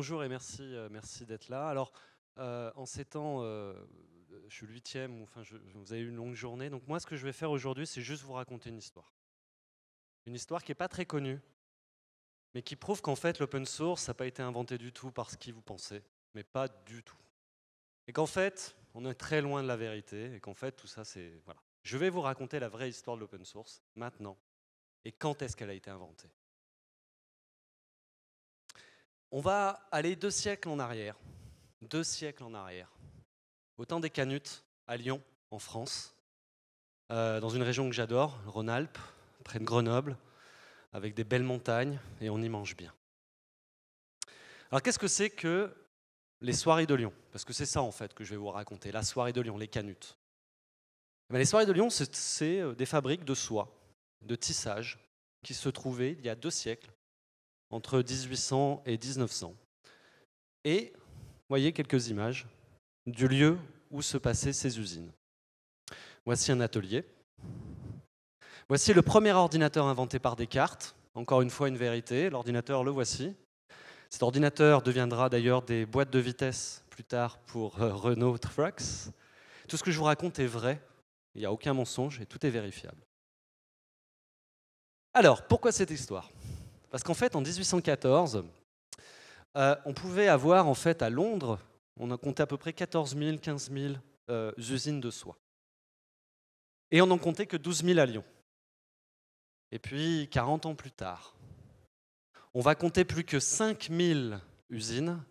bonjour et merci, euh, merci d'être là. Alors, euh, en ces temps, euh, je suis le huitième, enfin, vous avez eu une longue journée. Donc moi, ce que je vais faire aujourd'hui, c'est juste vous raconter une histoire. Une histoire qui n'est pas très connue, mais qui prouve qu'en fait, l'open source n'a pas été inventé du tout par ce qui vous pensez, mais pas du tout. Et qu'en fait, on est très loin de la vérité, et qu'en fait, tout ça, c'est... Voilà. Je vais vous raconter la vraie histoire de l'open source, maintenant, et quand est-ce qu'elle a été inventée. On va aller deux siècles en arrière. Deux siècles en arrière. Au temps des Canutes, à Lyon, en France, euh, dans une région que j'adore, le Rhône-Alpes, près de Grenoble, avec des belles montagnes, et on y mange bien. Alors qu'est-ce que c'est que les soirées de Lyon Parce que c'est ça en fait que je vais vous raconter, la soirée de Lyon, les Canutes. Mais eh ben, les soirées de Lyon, c'est euh, des fabriques de soie, de tissage, qui se trouvaient il y a deux siècles entre 1800 et 1900. Et voyez quelques images du lieu où se passaient ces usines. Voici un atelier. Voici le premier ordinateur inventé par Descartes. Encore une fois, une vérité. L'ordinateur, le voici. Cet ordinateur deviendra d'ailleurs des boîtes de vitesse plus tard pour euh, Renault Trucks. Tout ce que je vous raconte est vrai. Il n'y a aucun mensonge et tout est vérifiable. Alors, pourquoi cette histoire parce qu'en fait, en 1814, euh, on pouvait avoir, en fait, à Londres, on a compté à peu près 14 000, 15 000 usines de soie. Et on n'en comptait que 12 000 à Lyon. Et puis, 40 ans plus tard, on va compter plus que 5 000 usines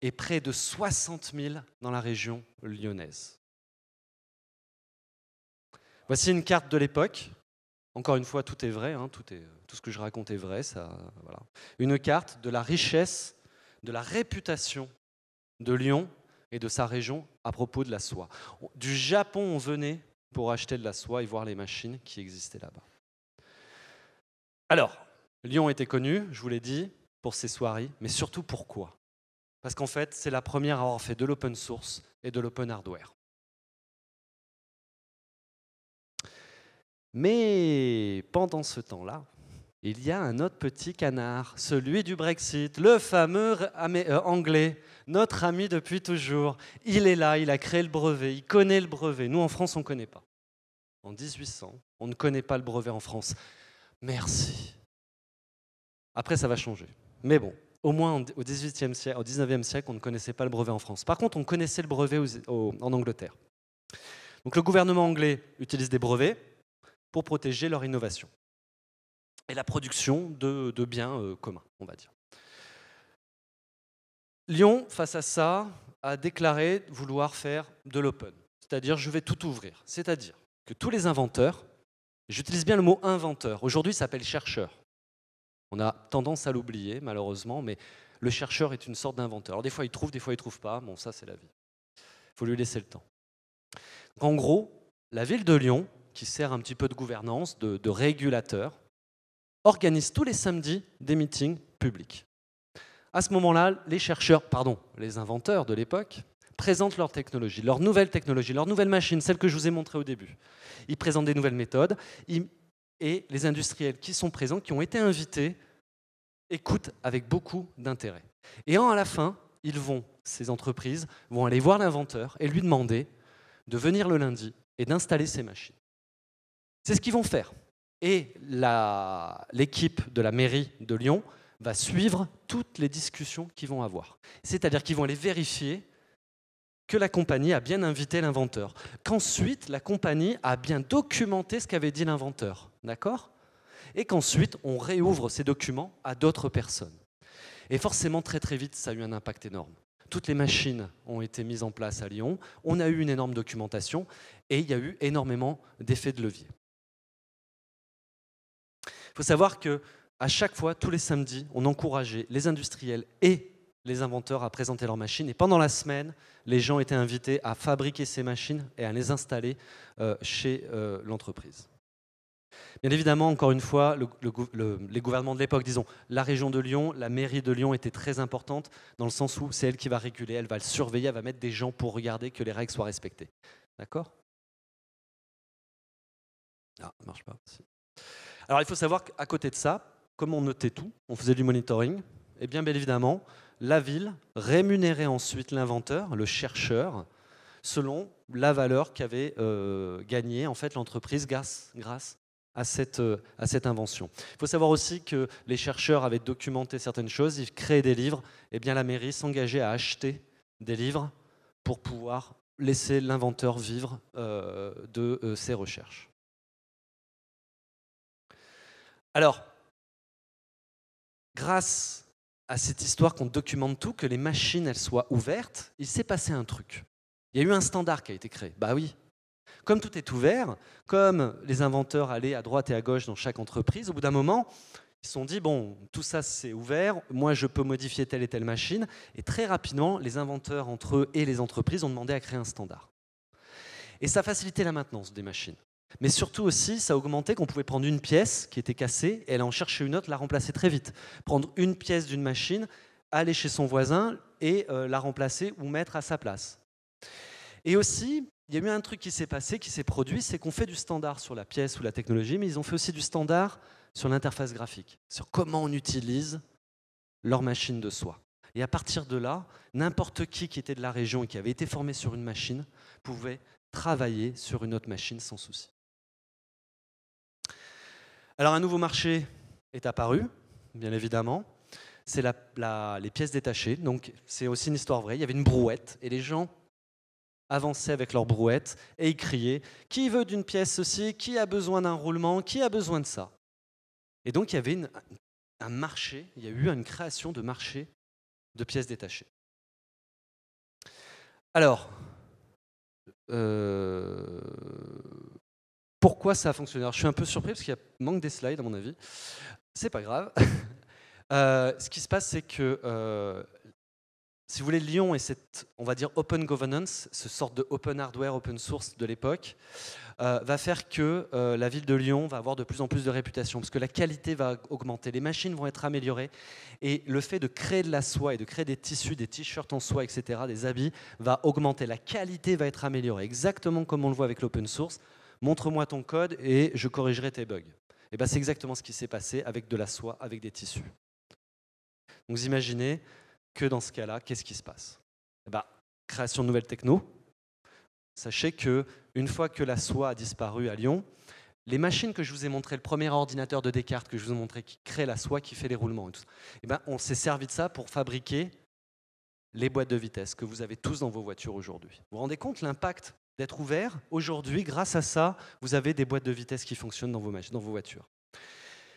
et près de 60 000 dans la région lyonnaise. Voici une carte de l'époque. Encore une fois, tout est vrai, hein, tout, ce que je raconte est vrai. Ça, voilà. Une carte de la richesse, de la réputation de Lyon et de sa région à propos de la soie. Du Japon, on venait pour acheter de la soie et voir les machines qui existaient là-bas. Alors, Lyon était connu, je vous l'ai dit, pour ses soirées, mais surtout pourquoi Parce qu'en fait, c'est la première à avoir fait de l'open source et de l'open hardware. Mais pendant ce temps-là, il y a un autre petit canard, celui du Brexit, le fameux euh, anglais, notre ami depuis toujours. Il est là, il a créé le brevet, il connaît le brevet. Nous, en France, on ne connaît pas. En 1800, on ne connaît pas le brevet en France. Merci. Après, ça va changer. Mais bon, au moins au 19e siècle, on ne connaissait pas le brevet en France. Par contre, on connaissait le brevet en Angleterre. Donc le gouvernement anglais utilise des brevets pour protéger leur innovation et la production de, biens euh, communs, on va dire. Lyon, face à ça, a déclaré vouloir faire de l'open, c'est-à-dire je vais tout ouvrir, c'est-à-dire que tous les inventeurs, j'utilise bien le mot inventeur, aujourd'hui ça s'appelle chercheur, on a tendance à l'oublier malheureusement, mais le chercheur est une sorte d'inventeur. Alors des fois il trouve, des fois il trouve pas, bon ça c'est la vie, il faut lui laisser le temps. en gros, la ville de Lyon qui sert un petit peu de gouvernance, de, régulateur, organise tous les samedis des meetings publics. À ce moment-là, les chercheurs, pardon, les inventeurs de l'époque, présentent leur technologie, leur nouvelle technologie, leur nouvelle machine, celle que je vous ai montrée au début. Ils présentent des nouvelles méthodes et les industriels qui sont présents, qui ont été invités, écoutent avec beaucoup d'intérêt. Et à la fin, ils vont, ces entreprises, vont aller voir l'inventeur et lui demander de venir le lundi et d'installer ces machines. C'est ce qu'ils vont faire. Et l'équipe de la mairie de Lyon va suivre toutes les discussions qu'ils vont avoir. C'est-à-dire qu'ils vont aller vérifier que la compagnie a bien invité l'inventeur, qu'ensuite la compagnie a bien documenté ce qu'avait dit l'inventeur, d'accord Et qu'ensuite on réouvre ces documents à d'autres personnes. Et forcément, très très vite, ça a eu un impact énorme. Toutes les machines ont été mises en place à Lyon, on a eu une énorme documentation et il y a eu énormément d'effets de levier. Il faut savoir que à chaque fois, tous les samedis, on encourageait les industriels et les inventeurs à présenter leurs machines. Et pendant la semaine, les gens étaient invités à fabriquer ces machines et à les installer euh, chez euh, l'entreprise. Bien évidemment, encore une fois, les gouvernements de l'époque, disons, la région de Lyon, la mairie de Lyon était très importante dans le sens où c'est elle qui va réguler, elle va le surveiller, elle va mettre des gens pour regarder que les règles soient respectées. D'accord Ah, ça marche pas. Alors il faut savoir qu'à côté de ça, comme on notait tout, on faisait du monitoring, et eh bien évidemment, la ville rémunérait ensuite l'inventeur, le chercheur, selon la valeur qu'avait euh, gagnée en fait l'entreprise grâce, grâce euh, à cette, invention. Il faut savoir aussi que les chercheurs avaient documenté certaines choses, ils créaient des livres, et eh bien la mairie s'engageait à acheter des livres pour pouvoir laisser l'inventeur vivre euh, de ses recherches. Alors, grâce à cette histoire qu'on documente tout, que les machines elles soient ouvertes, il s'est passé un truc. Il y a eu un standard qui a été créé. Bah oui. Comme tout est ouvert, comme les inventeurs allaient à droite et à gauche dans chaque entreprise, au bout d'un moment, ils se sont dit bon, tout ça c'est ouvert, moi je peux modifier telle et telle machine. Et très rapidement, les inventeurs entre eux et les entreprises ont demandé à créer un standard. Et ça facilitait la maintenance des machines. Mais surtout aussi, ça augmentait qu'on pouvait prendre une pièce qui était cassée, et aller en chercher une autre, la remplacer très vite. Prendre une pièce d'une machine, aller chez son voisin et euh, la remplacer ou mettre à sa place. Et aussi, il y a eu un truc qui s'est passé, qui s'est produit, c'est qu'on fait du standard sur la pièce ou la technologie, mais ils ont fait aussi du standard sur l'interface graphique, sur comment on utilise leur machine de soi. Et à partir de là, n'importe qui qui était de la région et qui avait été formé sur une machine pouvait travailler sur une autre machine sans souci. Alors un nouveau marché est apparu, bien évidemment. C'est les pièces détachées, donc c'est aussi une histoire vraie. Il y avait une brouette et les gens avançaient avec leur brouette et ils criaient Qui veut d'une pièce ceci Qui a besoin d'un roulement Qui a besoin de ça Et donc il y avait un marché, il y a eu une création de marché de pièces détachées. Alors, euh, pourquoi ça a fonctionné. je suis un peu surpris parce qu'il manque des slides, à mon avis. C'est pas grave. Euh, ce qui se passe, c'est que, euh, si vous voulez, Lyon et cette, on va dire, open governance, ce sorte de open hardware, open source de l'époque, euh, va faire que la ville de Lyon va avoir de plus en plus de réputation, parce que la qualité va augmenter, les machines vont être améliorées, et le fait de créer de la soie et de créer des tissus, des t-shirts en soie, etc., des habits, va augmenter. La qualité va être améliorée, exactement comme on le voit avec l'open source montre-moi ton code et je corrigerai tes bugs. Et eh ben, c'est exactement ce qui s'est passé avec de la soie, avec des tissus. Donc vous imaginez que dans ce cas-là, qu'est-ce qui se passe eh ben, Création de nouvelles techno. Sachez que une fois que la soie a disparu à Lyon, les machines que je vous ai montrées, le premier ordinateur de Descartes que je vous ai montré qui crée la soie, qui fait les roulements, et tout, eh ben, on s'est servi de ça pour fabriquer les boîtes de vitesse que vous avez tous dans vos voitures aujourd'hui. Vous vous rendez compte l'impact d'être ouvert. Aujourd'hui, grâce à ça, vous avez des boîtes de vitesse qui fonctionnent dans vos, dans vos voitures.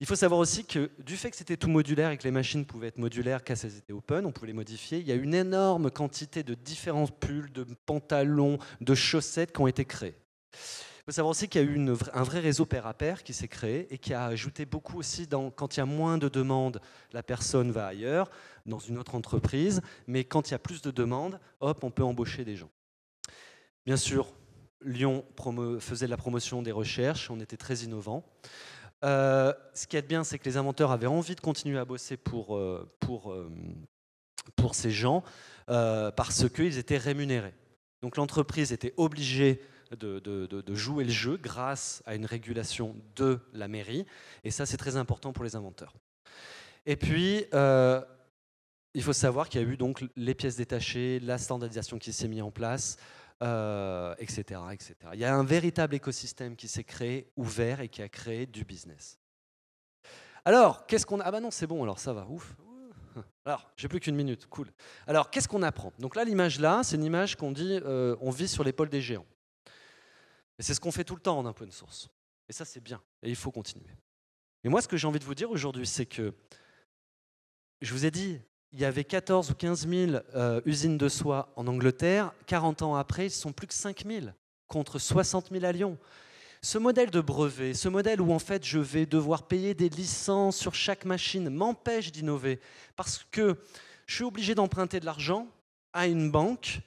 Il faut savoir aussi que du fait que c'était tout modulaire et que les machines pouvaient être modulaires, qu'elles elles étaient open, on pouvait les modifier, il y a une énorme quantité de différents pulls, de pantalons, de chaussettes qui ont été créés. Il faut savoir aussi qu'il y a eu une, un vrai réseau pair à pair qui s'est créé et qui a ajouté beaucoup aussi dans, quand il y a moins de demandes, la personne va ailleurs, dans une autre entreprise, mais quand il y a plus de demandes, hop, on peut embaucher des gens. Bien sûr, Lyon faisait de la promotion des recherches, on était très innovants. Euh, ce qui est bien, c'est que les inventeurs avaient envie de continuer à bosser pour, euh, euh, ces gens parce qu'ils étaient rémunérés. Donc l'entreprise était obligée de, jouer le jeu grâce à une régulation de la mairie. Et ça, c'est très important pour les inventeurs. Et puis, il faut savoir qu'il y a eu donc les pièces détachées, la standardisation qui s'est mise en place, etc., euh, etc. Il y a un véritable écosystème qui s'est créé, ouvert et qui a créé du business. Alors, qu'est-ce qu'on a Ah bah non, c'est bon, alors ça va, ouf. Alors, j'ai plus qu'une minute, cool. Alors, qu'est-ce qu'on apprend Donc là, l'image là, c'est une image qu'on dit, euh, on vit sur l'épaule des géants. Et c'est ce qu'on fait tout le temps en open source. Et ça, c'est bien. Et il faut continuer. Et moi, ce que j'ai envie de vous dire aujourd'hui, c'est que je vous ai dit, il y avait 14 ou 15 000 euh, usines de soie en Angleterre. 40 ans après, ils sont plus que 5 000 contre 60 000 à Lyon. Ce modèle de brevet, ce modèle où en fait je vais devoir payer des licences sur chaque machine, m'empêche d'innover parce que je suis obligé d'emprunter de l'argent à une banque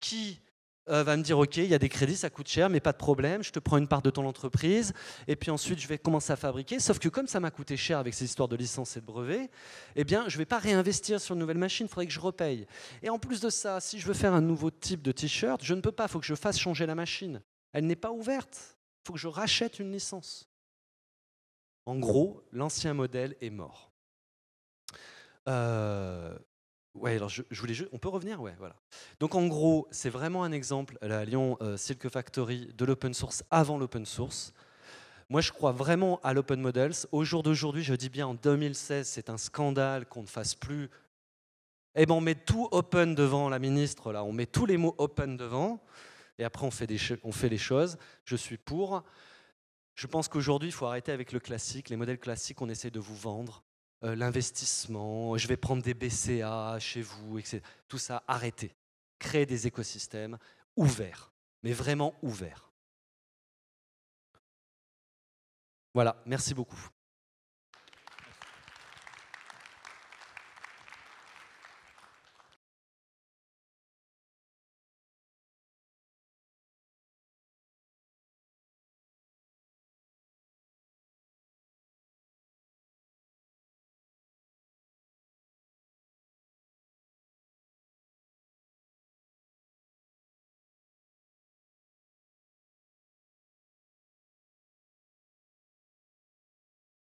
qui euh, va me dire ok, il y a des crédits, ça coûte cher, mais pas de problème, je te prends une part de ton entreprise, et puis ensuite je vais commencer à fabriquer. Sauf que comme ça m'a coûté cher avec ces histoires de licences et de brevets, eh bien je ne vais pas réinvestir sur une nouvelle machine, il faudrait que je repaye. Et en plus de ça, si je veux faire un nouveau type de t-shirt, je ne peux pas, il faut que je fasse changer la machine. Elle n'est pas ouverte, il faut que je rachète une licence. En gros, l'ancien modèle est mort. Euh, Ouais, alors je, voulais on peut revenir, ouais, voilà. Donc en gros, c'est vraiment un exemple la Lyon euh, Silk Factory de l'open source avant l'open source. Moi, je crois vraiment à l'open models. Au jour d'aujourd'hui, je dis bien en 2016, c'est un scandale qu'on ne fasse plus. Eh ben, on met tout open devant la ministre là, on met tous les mots open devant, et après on fait on fait les choses. Je suis pour. Je pense qu'aujourd'hui, il faut arrêter avec le classique, les modèles classiques qu'on essaie de vous vendre. Euh, l'investissement, je vais prendre des BCA chez vous, etc. Tout ça, arrêtez. Créez des écosystèmes ouverts, mais vraiment ouverts. Voilà, merci beaucoup.